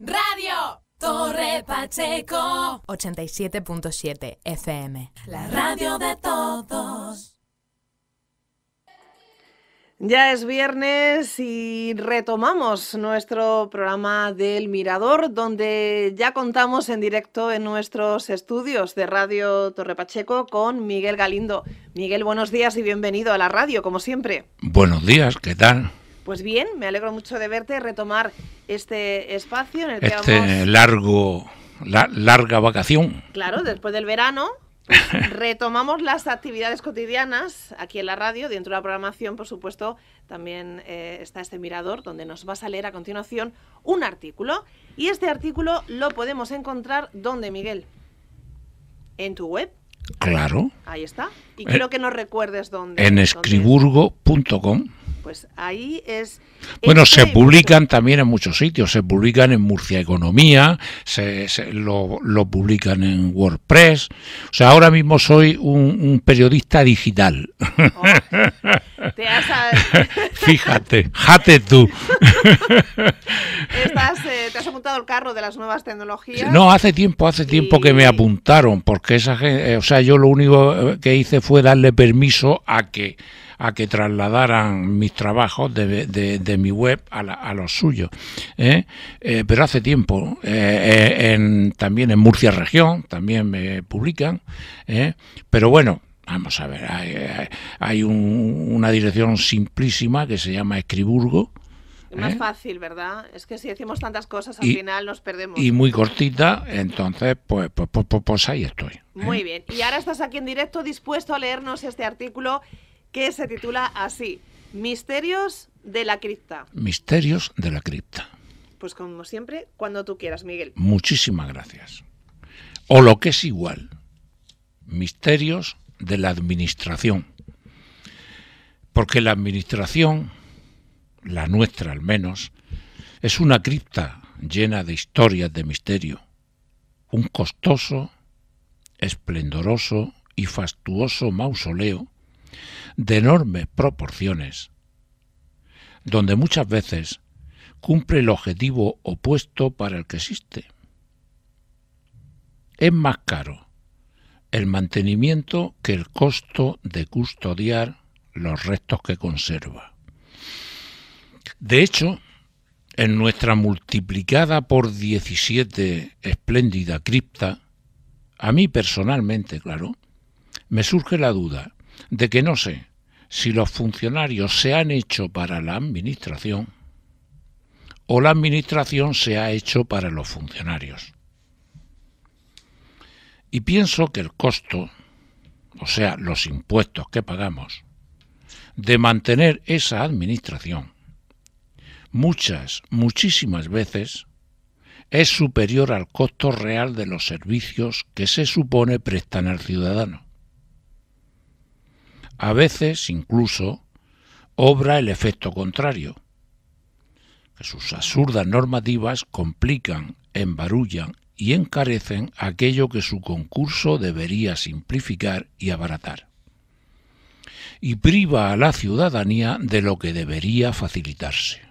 Radio Torre Pacheco 87.7 FM. La radio de todos. Ya es viernes y retomamos nuestro programa del Mirador, donde ya contamos en directo en nuestros estudios de Radio Torre Pacheco con Miguel Galindo. Miguel, buenos días y bienvenido a la radio, como siempre. Buenos días, ¿qué tal? Pues bien, me alegro mucho de verte, retomar este espacio en el que este largo, larga vacación. Claro, después del verano, retomamos las actividades cotidianas aquí en la radio, dentro de la programación, por supuesto, también eh, está este mirador donde nos vas a leer a continuación un artículo. Y este artículo lo podemos encontrar donde, Miguel? En tu web. Claro. Ahí está. Y quiero eh, que nos recuerdes dónde. En escriburgo.com pues ahí es... Bueno, este se publican también en muchos sitios, se publican en Murcia Economía, se, lo, publican en WordPress, o sea, ahora mismo soy un, periodista digital. Oh, Fíjate, jate tú. Eh, te has apuntado el carro de las nuevas tecnologías. No, hace tiempo, hace tiempo que me apuntaron, porque esa eh, o sea, yo lo único eh, que hice fue darle permiso a que a que trasladaran mis trabajos de, mi web a, a los suyos. pero hace tiempo, también en Murcia Región, también me publican. Pero bueno, vamos a ver, hay, una dirección simplísima que se llama Escriburgo. Más fácil, ¿verdad? Es que si decimos tantas cosas, al final nos perdemos. Y muy cortita, entonces, pues, pues, pues, ahí estoy. Muy bien. Y ahora estás aquí en directo dispuesto a leernos este artículo que se titula así, Misterios de la Cripta. Misterios de la Cripta. Pues como siempre, cuando tú quieras, Miguel. Muchísimas gracias. O lo que es igual, Misterios de la Administración. Porque la Administración, la nuestra al menos, es una cripta llena de historias de misterio, un costoso, esplendoroso y fastuoso mausoleo de enormes proporciones, donde muchas veces cumple el objetivo opuesto para el que existe. Es más caro el mantenimiento que el costo de custodiar los restos que conserva. De hecho, en nuestra multiplicada por 17 espléndida cripta, a mí personalmente, claro, me surge la duda, de que no sé si los funcionarios se han hecho para la administración o la administración se ha hecho para los funcionarios. Y pienso que el costo, o sea, los impuestos que pagamos, de mantener esa administración, muchas, muchísimas veces, es superior al costo real de los servicios que se supone prestan al ciudadano. A veces incluso obra el efecto contrario, que sus absurdas normativas complican, embarullan y encarecen aquello que su concurso debería simplificar y abaratar, y priva a la ciudadanía de lo que debería facilitarse.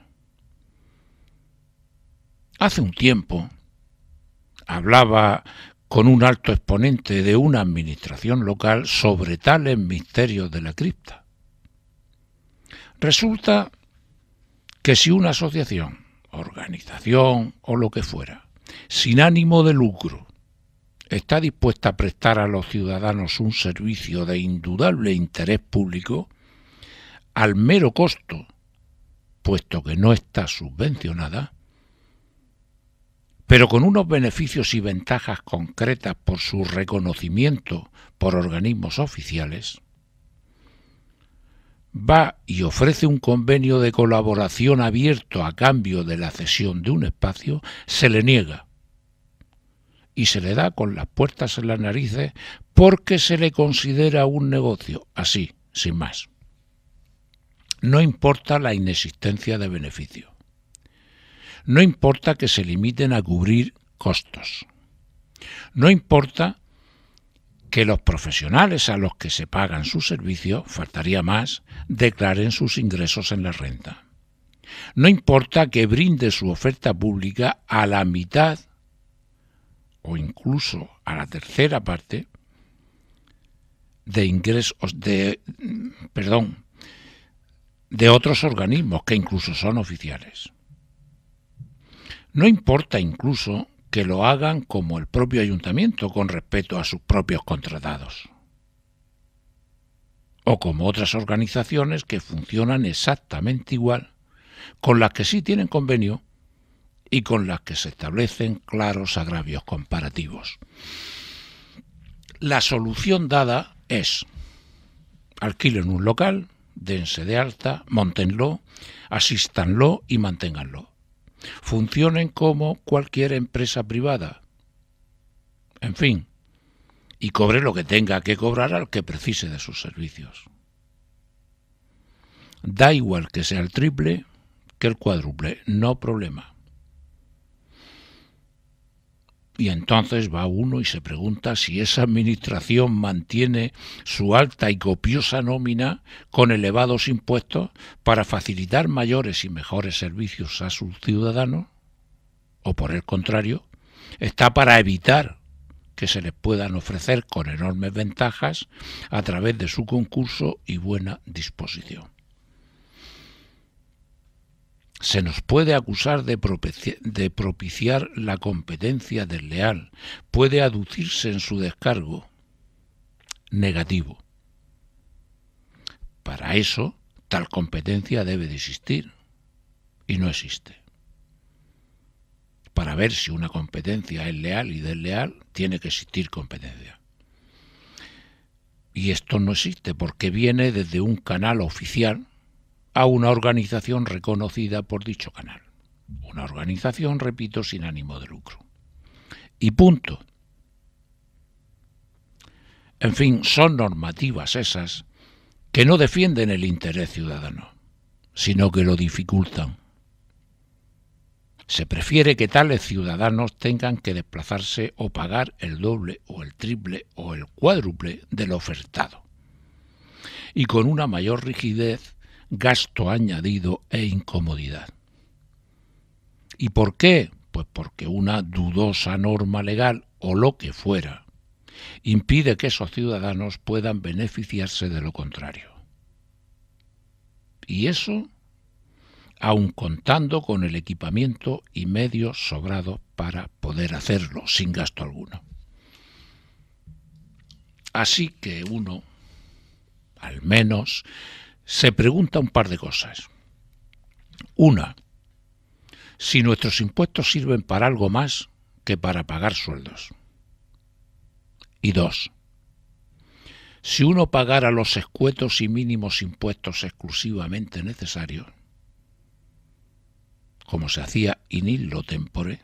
Hace un tiempo hablaba con un alto exponente de una administración local sobre tales misterios de la cripta. Resulta que si una asociación, organización o lo que fuera, sin ánimo de lucro, está dispuesta a prestar a los ciudadanos un servicio de indudable interés público, al mero costo, puesto que no está subvencionada, pero con unos beneficios y ventajas concretas por su reconocimiento por organismos oficiales, va y ofrece un convenio de colaboración abierto a cambio de la cesión de un espacio, se le niega y se le da con las puertas en las narices porque se le considera un negocio, así, sin más. No importa la inexistencia de beneficio. No importa que se limiten a cubrir costos. No importa que los profesionales a los que se pagan sus servicios, faltaría más, declaren sus ingresos en la renta. No importa que brinde su oferta pública a la mitad o incluso a la tercera parte de ingresos de de otros organismos que incluso son oficiales. No importa incluso que lo hagan como el propio ayuntamiento con respecto a sus propios contratados. O como otras organizaciones que funcionan exactamente igual, con las que sí tienen convenio y con las que se establecen claros agravios comparativos. La solución dada es alquilen un local, dense de alta, montenlo, asistanlo y manténganlo funcionen como cualquier empresa privada. En fin, y cobre lo que tenga que cobrar al que precise de sus servicios. Da igual que sea el triple que el cuádruple, no problema. Y entonces va uno y se pregunta si esa administración mantiene su alta y copiosa nómina con elevados impuestos para facilitar mayores y mejores servicios a sus ciudadanos, o por el contrario, está para evitar que se les puedan ofrecer con enormes ventajas a través de su concurso y buena disposición se nos puede acusar de, propiciar la competencia desleal, puede aducirse en su descargo negativo. Para eso, tal competencia debe de existir y no existe. Para ver si una competencia es leal y desleal, tiene que existir competencia. Y esto no existe porque viene desde un canal oficial a una organización reconocida por dicho canal. Una organización, repito, sin ánimo de lucro. Y punto. En fin, son normativas esas que no defienden el interés ciudadano, sino que lo dificultan. Se prefiere que tales ciudadanos tengan que desplazarse o pagar el doble o el triple o el cuádruple del ofertado. Y con una mayor rigidez gasto añadido e incomodidad. ¿Y por qué? Pues porque una dudosa norma legal o lo que fuera impide que esos ciudadanos puedan beneficiarse de lo contrario. Y eso, aun contando con el equipamiento y medios sobrados para poder hacerlo sin gasto alguno. Así que uno, al menos, se pregunta un par de cosas. Una, si nuestros impuestos sirven para algo más que para pagar sueldos. Y dos, si uno pagara los escuetos y mínimos impuestos exclusivamente necesarios, como se hacía in illo tempore,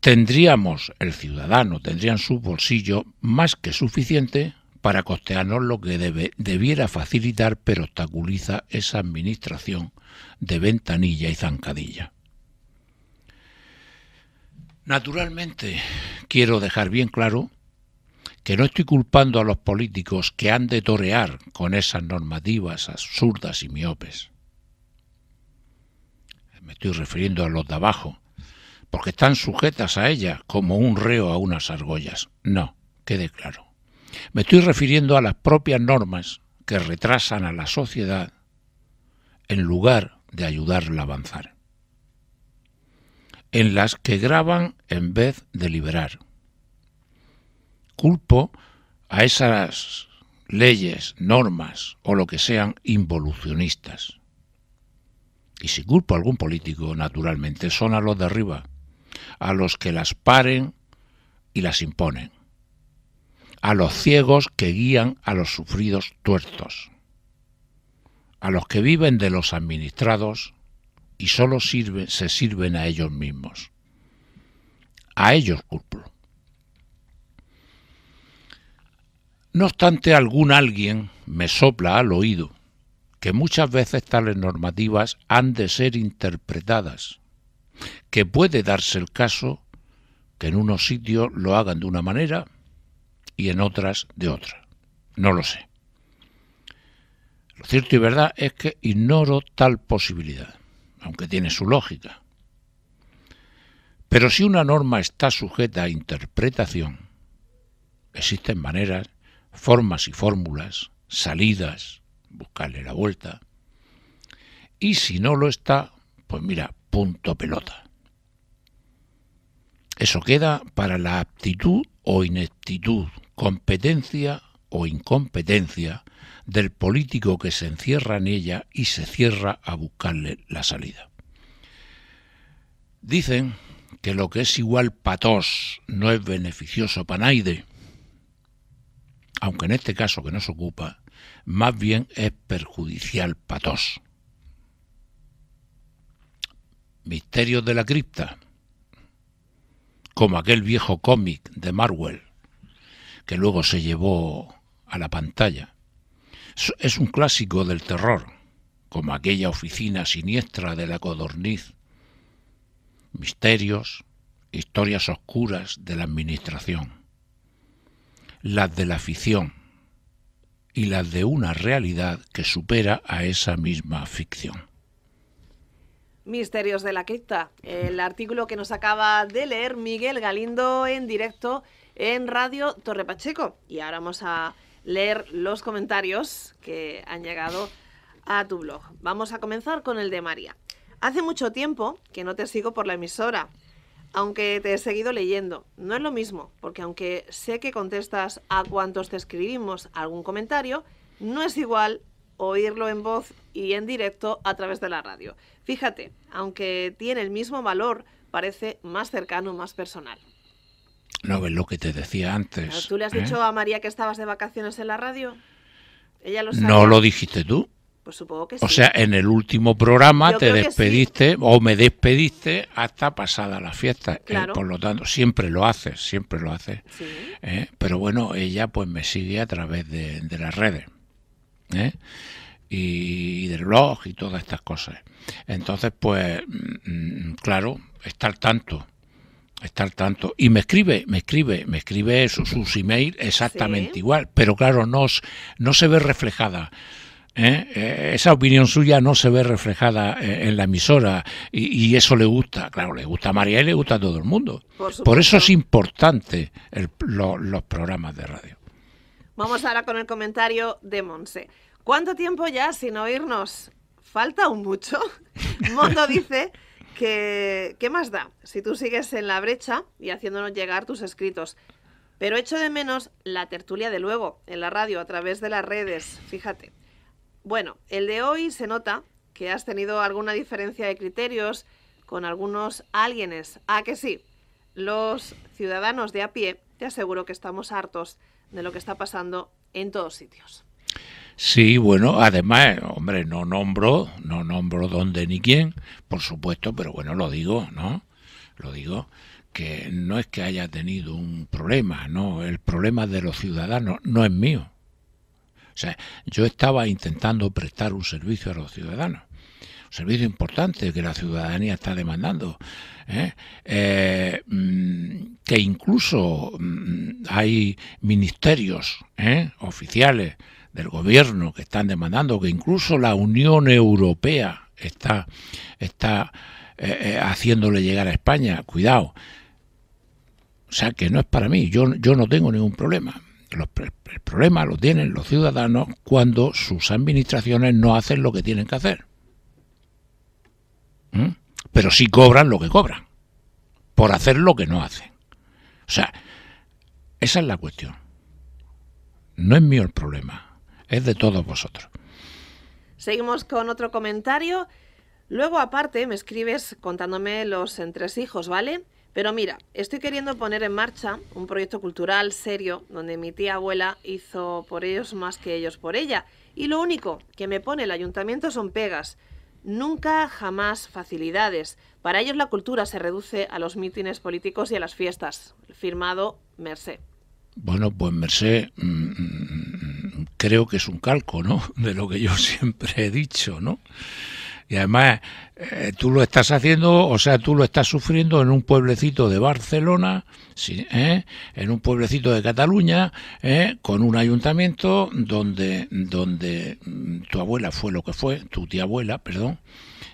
tendríamos, el ciudadano tendría en su bolsillo más que suficiente para costearnos lo que debiera facilitar pero obstaculiza esa administración de ventanilla y zancadilla. Naturalmente, quiero dejar bien claro que no estoy culpando a los políticos que han de torear con esas normativas absurdas y miopes. Me estoy refiriendo a los de abajo, porque están sujetas a ellas como un reo a unas argollas. No, quede claro. Me estoy refiriendo a las propias normas que retrasan a la sociedad en lugar de ayudarla a avanzar, en las que graban en vez de liberar. Culpo a esas leyes, normas o lo que sean involucionistas. Y si culpo a algún político, naturalmente, son a los de arriba, a los que las paren y las imponen a los ciegos que guían a los sufridos tuertos, a los que viven de los administrados y solo se sirven a ellos mismos. A ellos culpo. No obstante, algún alguien me sopla al oído que muchas veces tales normativas han de ser interpretadas, que puede darse el caso que en unos sitios lo hagan de una manera y en otras de otra. No lo sé. Lo cierto y verdad es que ignoro tal posibilidad, aunque tiene su lógica. Pero si una norma está sujeta a interpretación, existen maneras, formas y fórmulas, salidas, buscarle la vuelta. Y si no lo está, pues mira, punto pelota. Eso queda para la aptitud o ineptitud competencia o incompetencia del político que se encierra en ella y se cierra a buscarle la salida. Dicen que lo que es igual patos no es beneficioso panaide, aunque en este caso que nos ocupa, más bien es perjudicial patos. Misterios de la cripta, como aquel viejo cómic de Marwell, que luego se llevó a la pantalla. Es un clásico del terror, como aquella oficina siniestra de la codorniz. Misterios, historias oscuras de la administración, las de la ficción y las de una realidad que supera a esa misma ficción. Misterios de la cripta, el artículo que nos acaba de leer Miguel Galindo en directo en Radio Torre Pacheco. Y ahora vamos a leer los comentarios que han llegado a tu blog. Vamos a comenzar con el de María. Hace mucho tiempo que no te sigo por la emisora, aunque te he seguido leyendo. No es lo mismo, porque aunque sé que contestas a cuantos te escribimos algún comentario, no es igual oírlo en voz y en directo a través de la radio. Fíjate, aunque tiene el mismo valor, parece más cercano, más personal. No, es lo que te decía antes. ¿Tú le has ¿eh? dicho a María que estabas de vacaciones en la radio? Ella ¿No lo dijiste tú? Pues supongo que sí. O sea, en el último programa te despediste o me despediste hasta pasada la fiesta. ¿eh? por lo tanto, siempre lo haces, siempre lo haces. ¿eh? pero bueno, ella pues me sigue a través de, las redes. Y, del blog y todas estas cosas. Entonces, pues, mm, mm, claro, estar tanto estar tanto. Y me escribe, me escribe, me escribe sus, sus emails exactamente igual, pero claro, no, no se ve reflejada. ¿eh? Eh, esa opinión suya no se ve reflejada eh, en la emisora y, eso le gusta, claro, le gusta a María y le gusta a todo el mundo. Por, eso es importante los programas de radio. Vamos ahora con el comentario de Monse. ¿Cuánto tiempo ya sin oírnos? ¿Falta un mucho? Mondo dice que, ¿qué más da si tú sigues en la brecha y haciéndonos llegar tus escritos? Pero echo de menos la tertulia de luego, en la radio, a través de las redes, fíjate. Bueno, el de hoy se nota que has tenido alguna diferencia de criterios con algunos alguienes. Ah, que sí, los ciudadanos de a pie, te aseguro que estamos hartos de lo que está pasando en todos sitios. Sí, bueno, además, hombre, no nombro, no nombro dónde ni quién, por supuesto, pero bueno, lo digo, ¿no? Lo digo que no es que haya tenido un problema, no, el problema de los ciudadanos no es mío. O sea, yo estaba intentando prestar un servicio a los ciudadanos un servicio importante que la ciudadanía está demandando. ¿eh? Eh, mm, que incluso mm, hay ministerios ¿eh? oficiales del gobierno que están demandando, que incluso la Unión Europea está, está eh, eh, haciéndole llegar a España. Cuidado. O sea que no es para mí, yo, yo no tengo ningún problema. el problema lo tienen los ciudadanos cuando sus administraciones no hacen lo que tienen que hacer. ¿Mm? Pero sí cobran lo que cobran, por hacer lo que no hacen. O sea, esa es la cuestión. No es mío el problema es de todos vosotros. Seguimos con otro comentario. Luego aparte me escribes contándome los entresijos, ¿vale? Pero mira, estoy queriendo poner en marcha un proyecto cultural serio donde mi tía abuela hizo por ellos más que ellos por ella. Y lo único que me pone el ayuntamiento son pegas. Nunca, jamás facilidades. Para ellos la cultura se reduce a los mítines políticos y a las fiestas. Firmado Merced. Bueno, pues Merced, mm, mm, mm, creo que es un calco, ¿no? De lo que yo siempre he dicho, ¿no? Y además, eh, tú lo estás haciendo, o sea, tú lo estás sufriendo en un pueblecito de Barcelona, sí, ¿eh? en un pueblecito de Cataluña, ¿eh? con un ayuntamiento donde, donde mm, tu abuela fue lo que fue, tu tía abuela, perdón,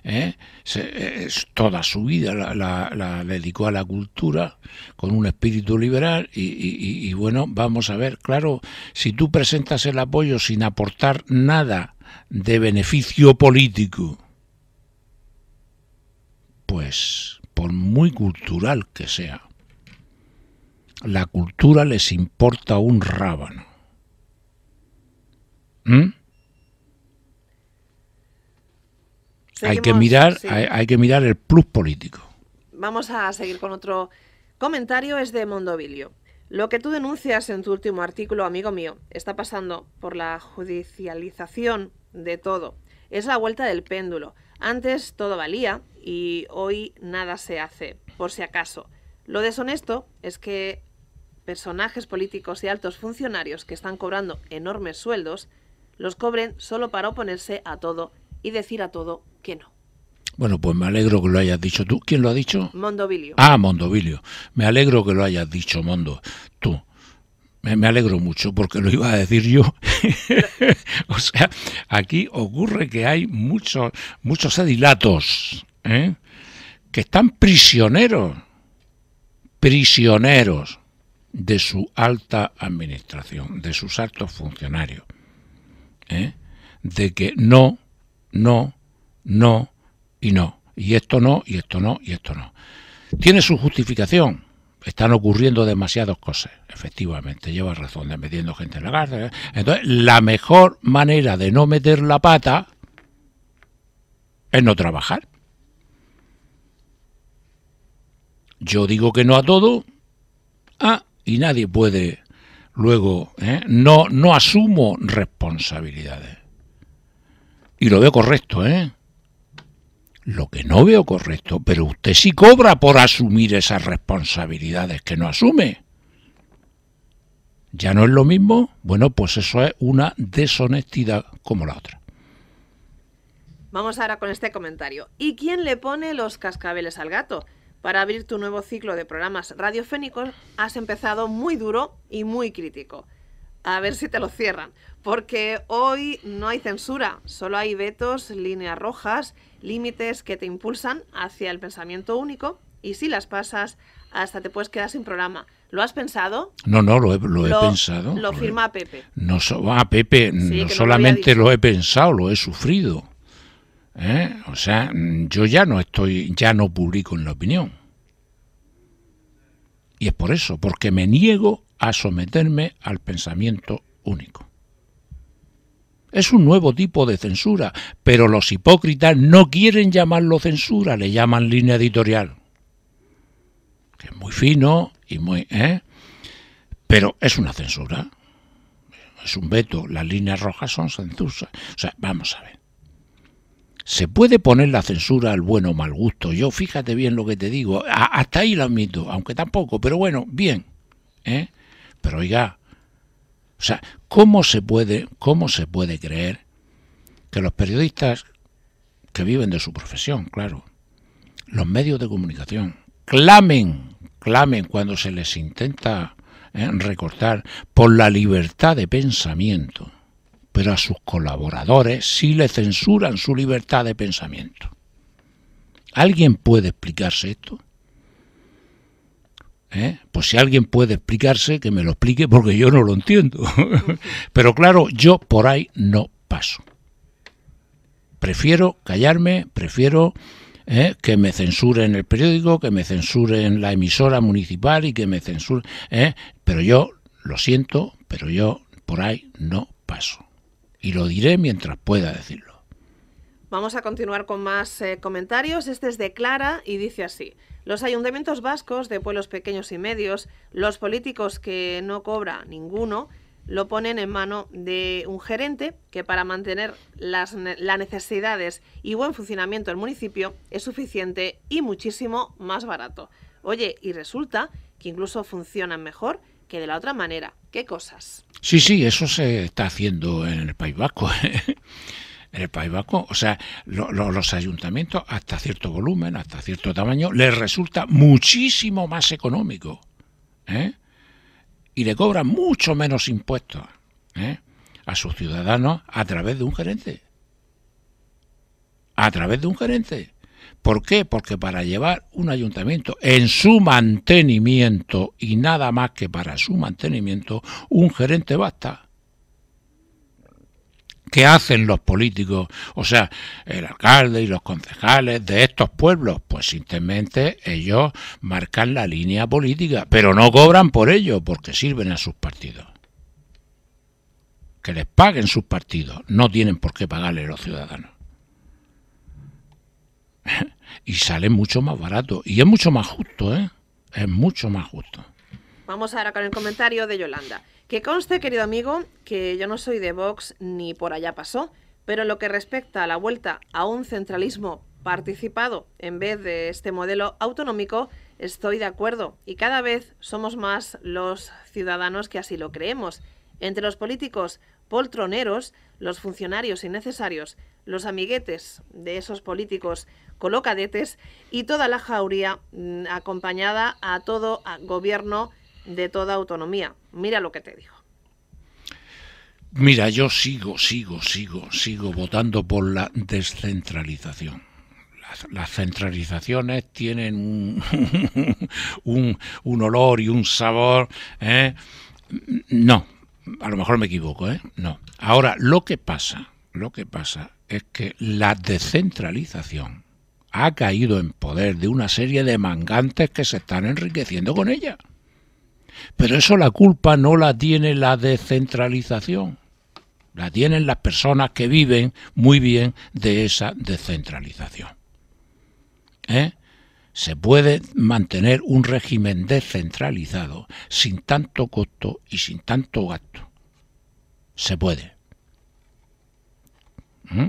¿eh? es, toda su vida la, dedicó a la cultura con un espíritu liberal y, bueno, vamos a ver, claro, si tú presentas el apoyo sin aportar nada de beneficio político, pues por muy cultural que sea, la cultura les importa un rábano. ¿Mm? hay, que mirar, hay, que mirar el plus político. Vamos a seguir con otro comentario, es de Mondovilio. Lo que tú denuncias en tu último artículo, amigo mío, está pasando por la judicialización de todo. Es la vuelta del péndulo. Antes todo valía y hoy nada se hace, por si acaso. Lo deshonesto es que personajes políticos y altos funcionarios que están cobrando enormes sueldos los cobren solo para oponerse a todo y decir a todo que no. Bueno, pues me alegro que lo hayas dicho tú. ¿Quién lo ha dicho? Mondovilio. Ah, Mondovilio. Me alegro que lo hayas dicho, Mondo. Tú. Me, alegro mucho porque lo iba a decir yo. o sea, aquí ocurre que hay muchos, muchos edilatos ¿eh? que están prisioneros, prisioneros de su alta administración, de sus altos funcionarios, ¿eh? de que no no, no y no. Y esto no, y esto no, y esto no. Tiene su justificación. Están ocurriendo demasiadas cosas, efectivamente, lleva razón de metiendo gente en la cárcel. ¿eh? Entonces, la mejor manera de no meter la pata es no trabajar. Yo digo que no a todo, ah, y nadie puede luego, ¿eh? no, no asumo responsabilidades. Y lo veo correcto, ¿eh? Lo que no veo correcto, pero usted sí cobra por asumir esas responsabilidades que no asume. ¿Ya no es lo mismo? Bueno, pues eso es una deshonestidad como la otra. Vamos ahora con este comentario. ¿Y quién le pone los cascabeles al gato? Para abrir tu nuevo ciclo de programas radiofénicos has empezado muy duro y muy crítico a ver si te lo cierran. Porque hoy no hay censura, solo hay vetos, líneas rojas, límites que te impulsan hacia el pensamiento único y si las pasas, hasta te puedes quedar sin programa. ¿Lo has pensado? No, no, lo he, lo he pensado. Lo firma Pepe. No, a ah, Pepe, no solamente lo he pensado, lo he sufrido. ¿eh? O sea, yo ya no estoy, ya no publico en la opinión. Y es por eso, porque me niego a someterme al pensamiento único. Es un nuevo tipo de censura, pero los hipócritas no quieren llamarlo censura, le llaman línea editorial. Que es muy fino y muy... ¿eh? Pero es una censura. Es un veto. Las líneas rojas son censuras. O sea, vamos a ver. ¿Se puede poner la censura al bueno o mal gusto? Yo fíjate bien lo que te digo. hasta ahí lo admito, aunque tampoco, pero bueno, bien. ¿eh? Pero oiga, o sea, ¿cómo se puede, cómo se puede creer que los periodistas que viven de su profesión, claro, los medios de comunicación, clamen, clamen cuando se les intenta eh, recortar por la libertad de pensamiento, pero a sus colaboradores sí le censuran su libertad de pensamiento. ¿Alguien puede explicarse esto? ¿eh? Pues si alguien puede explicarse, que me lo explique porque yo no lo entiendo. Pero claro, yo por ahí no paso. Prefiero callarme, prefiero ¿eh? que me censuren el periódico, que me censuren la emisora municipal y que me censuren... ¿eh? Pero yo lo siento, pero yo por ahí no paso. Y lo diré mientras pueda decirlo. Vamos a continuar con más comentarios. Este es de Clara y dice así. Los ayuntamientos vascos de pueblos pequeños y medios, los políticos que no cobra ninguno, lo ponen en mano de un gerente que para mantener las, las necesidades y buen funcionamiento del municipio es suficiente y muchísimo más barato. Oye, y resulta que incluso funcionan mejor que de la otra manera. ¿Qué cosas? Sí, sí, eso se está haciendo en el País Vasco. ¿eh? el País Vasco. O sea, los ayuntamientos, hasta cierto volumen, hasta cierto tamaño, les resulta muchísimo más económico. ¿eh? Y le cobran mucho menos impuestos ¿eh? a sus ciudadanos a través de un gerente. A través de un gerente. ¿Por qué? Porque para llevar un ayuntamiento en su mantenimiento y nada más que para su mantenimiento, un gerente basta. ¿Qué hacen los políticos, o sea, el alcalde y los concejales de estos pueblos? Pues simplemente ellos marcan la línea política, pero no cobran por ello porque sirven a sus partidos. Que les paguen sus partidos, no tienen por qué pagarle los ciudadanos. y sale mucho más barato y es mucho más justo, ¿eh? Es mucho más justo. Vamos ahora con el comentario de Yolanda. Que conste, querido amigo, que yo no soy de Vox ni por allá pasó, pero lo que respecta a la vuelta a un centralismo participado en vez de este modelo autonómico, estoy de acuerdo y cada vez somos más los ciudadanos que así lo creemos. Entre los políticos poltroneros, los funcionarios innecesarios, los amiguetes de esos políticos colocadetes y toda la jauría mm, acompañada a todo gobierno de toda autonomía. Mira lo que te digo Mira, yo sigo, sigo, sigo, sigo votando por la descentralización las centralizaciones tienen un, un, olor y un sabor. ¿eh? No, a lo mejor me equivoco, ¿eh? No. Ahora, lo que pasa, lo que pasa es que la descentralización ha caído en poder de una serie de mangantes que se están enriqueciendo con ella. Pero eso la culpa no la tiene la descentralización, la tienen las personas que viven muy bien de esa descentralización. ¿Eh? Se puede mantener un régimen descentralizado sin tanto costo y sin tanto gasto. Se puede. ¿Mm?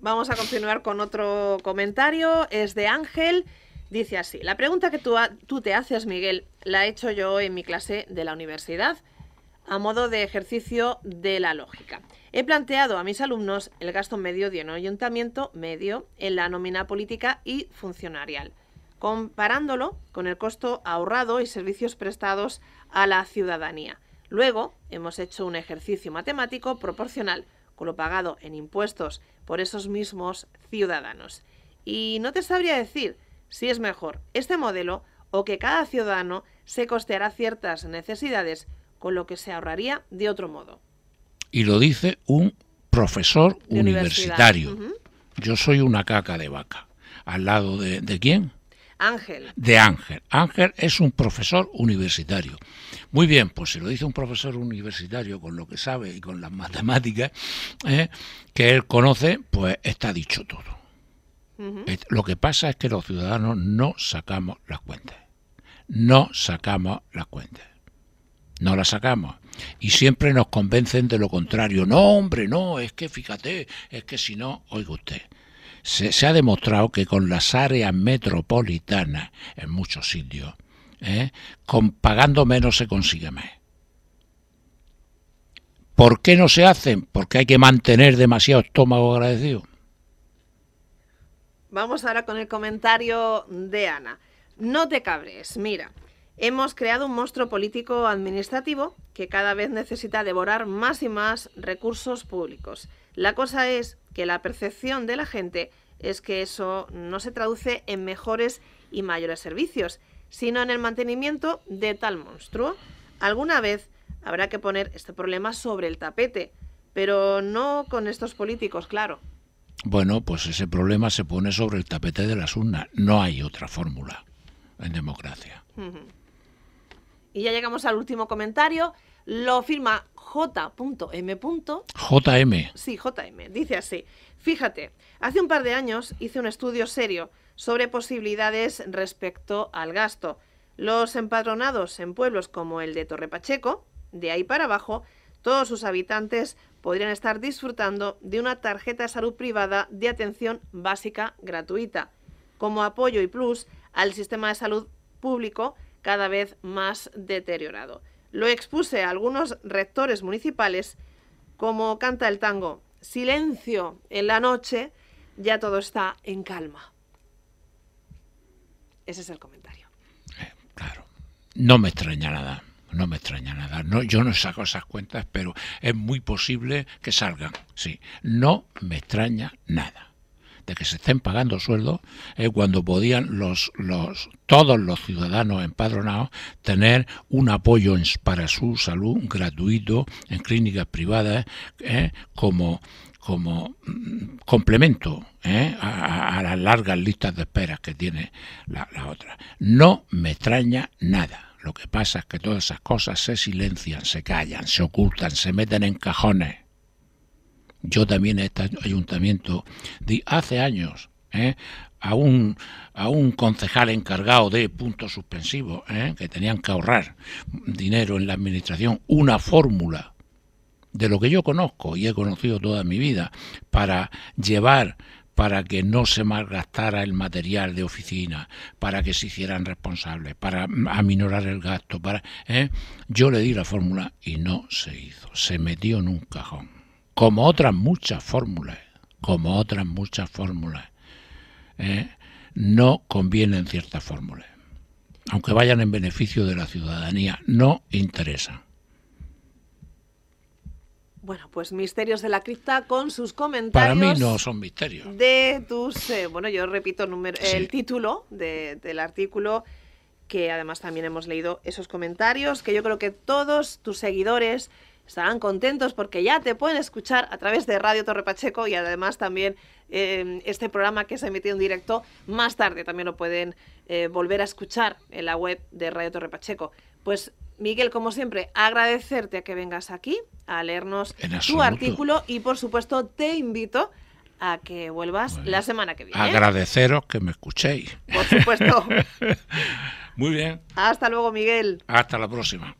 Vamos a continuar con otro comentario. Es de Ángel. Dice así, la pregunta que tú, te haces, Miguel, la he hecho yo en mi clase de la universidad, a modo de ejercicio de la lógica. He planteado a mis alumnos el gasto medio de un ayuntamiento medio en la nómina política y funcionarial, comparándolo con el costo ahorrado y servicios prestados a la ciudadanía. Luego hemos hecho un ejercicio matemático proporcional con lo pagado en impuestos por esos mismos ciudadanos. Y no te sabría decir si es mejor este modelo o que cada ciudadano se costeará ciertas necesidades con lo que se ahorraría de otro modo. Y lo dice un profesor universitario. Yo soy una caca de vaca. ¿Al lado de, quién? Ángel. De Ángel. Ángel es un profesor universitario. Muy bien, pues si lo dice un profesor universitario con lo que sabe y con las matemáticas ¿eh? que él conoce, pues está dicho todo. Lo que pasa es que los ciudadanos no sacamos las cuentas. No sacamos las cuentas. No las sacamos. Y siempre nos convencen de lo contrario. No, hombre, no, es que fíjate, es que si no, oiga usted. Se, ha demostrado que con las áreas metropolitanas, en muchos sitios, ¿eh? con pagando menos se consigue más. ¿Por qué no se hacen? Porque hay que mantener demasiado estómago agradecido. Vamos ahora con el comentario de Ana. No te cabres, mira. Hemos creado un monstruo político administrativo que cada vez necesita devorar más y más recursos públicos. La cosa es que la percepción de la gente es que eso no se traduce en mejores y mayores servicios, sino en el mantenimiento de tal monstruo. Alguna vez habrá que poner este problema sobre el tapete, pero no con estos políticos, claro. Bueno, pues ese problema se pone sobre el tapete de las urnas. No hay otra fórmula en democracia. Y ya llegamos al último comentario. Lo firma J.M. JM. Sí, JM. Dice así. Fíjate, hace un par de años hice un estudio serio sobre posibilidades respecto al gasto. Los empadronados en pueblos como el de Torrepacheco, de ahí para abajo, todos sus habitantes podrían estar disfrutando de una tarjeta de salud privada de atención básica gratuita, como apoyo y plus al sistema de salud público cada vez más deteriorado. Lo expuse a algunos rectores municipales como canta el tango, silencio en la noche, ya todo está en calma. Ese es el comentario. Eh, claro, no me extraña nada no me extraña nada. No, yo no saco esas cuentas, pero es muy posible que salgan. Sí, no me extraña nada de que se estén pagando sueldos cuando podían los, los, todos los ciudadanos empadronados tener un apoyo para su salud gratuito en clínicas privadas ¿eh? como, como mm, complemento ¿eh? a, las largas listas de espera que tiene la otra. No me extraña nada. Lo que pasa es que todas esas cosas se silencian, se callan, se ocultan, se meten en cajones. Yo también en este ayuntamiento di hace años ¿eh? a, un, a un concejal encargado de puntos suspensivos ¿eh? que tenían que ahorrar dinero en la administración una fórmula de lo que yo conozco y he conocido toda mi vida para llevar para que no se malgastara el material de oficina, para que se hicieran responsables, para aminorar el gasto, para ¿eh? yo le di la fórmula y no se hizo, se metió en un cajón. Como otras muchas fórmulas, como otras muchas fórmulas, ¿eh? no convienen ciertas fórmulas, aunque vayan en beneficio de la ciudadanía, no interesan. Bueno, pues misterios de la cripta con sus comentarios. Para mí no son misterios. De tus, eh, bueno, yo repito el título del artículo que además también hemos leído esos comentarios que yo creo que todos tus seguidores estarán contentos porque ya te pueden escuchar a través de Radio Torre Pacheco y además también em, este programa que se ha emitido en directo más tarde también lo pueden eh, volver a escuchar en la web de Radio Torre Pacheco. Pues Miguel, como siempre, agradecerte a que vengas aquí a leernos tu artículo y, por supuesto, te invito a que vuelvas la semana que viene. Agradeceros que me escuchéis. Por supuesto. Muy bien. Hasta luego, Miguel. Hasta la próxima.